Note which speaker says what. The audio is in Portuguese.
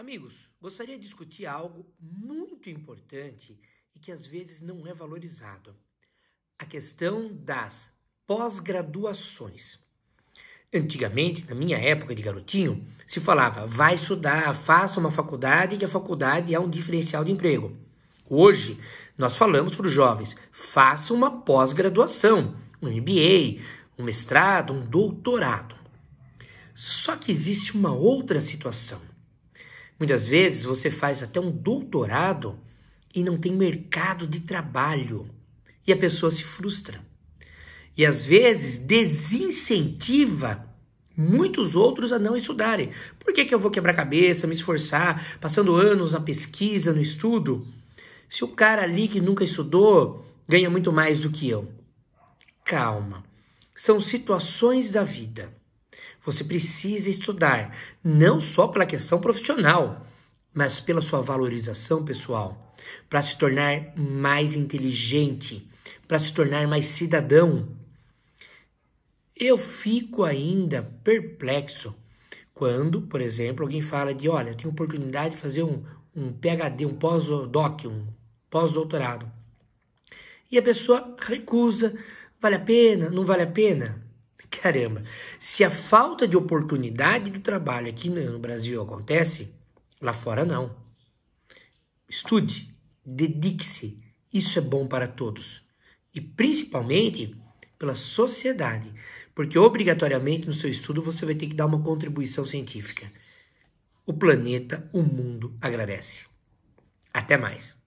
Speaker 1: Amigos, gostaria de discutir algo muito importante e que às vezes não é valorizado: a questão das pós-graduações. Antigamente, na minha época de garotinho, se falava vai estudar, faça uma faculdade e a faculdade é um diferencial de emprego. Hoje, nós falamos para os jovens, faça uma pós-graduação, um MBA, um mestrado, um doutorado. Só que existe uma outra situação. Muitas vezes você faz até um doutorado e não tem mercado de trabalho e a pessoa se frustra. E às vezes desincentiva muitos outros a não estudarem. Por que, que eu vou quebrar cabeça, me esforçar, passando anos na pesquisa, no estudo? Se o cara ali que nunca estudou ganha muito mais do que eu. Calma. São situações da vida. Você precisa estudar, não só pela questão profissional, mas pela sua valorização pessoal, para se tornar mais inteligente, para se tornar mais cidadão. Eu fico ainda perplexo quando, por exemplo, alguém fala de, olha, eu tenho oportunidade de fazer um, um PhD, um pós-doc, um pós-doutorado. E a pessoa recusa, vale a pena, não vale a pena? Caramba, se a falta de oportunidade do trabalho aqui no Brasil acontece, lá fora não. Estude, dedique-se, isso é bom para todos. E principalmente pela sociedade, porque obrigatoriamente no seu estudo você vai ter que dar uma contribuição científica. O planeta, o mundo agradece. Até mais.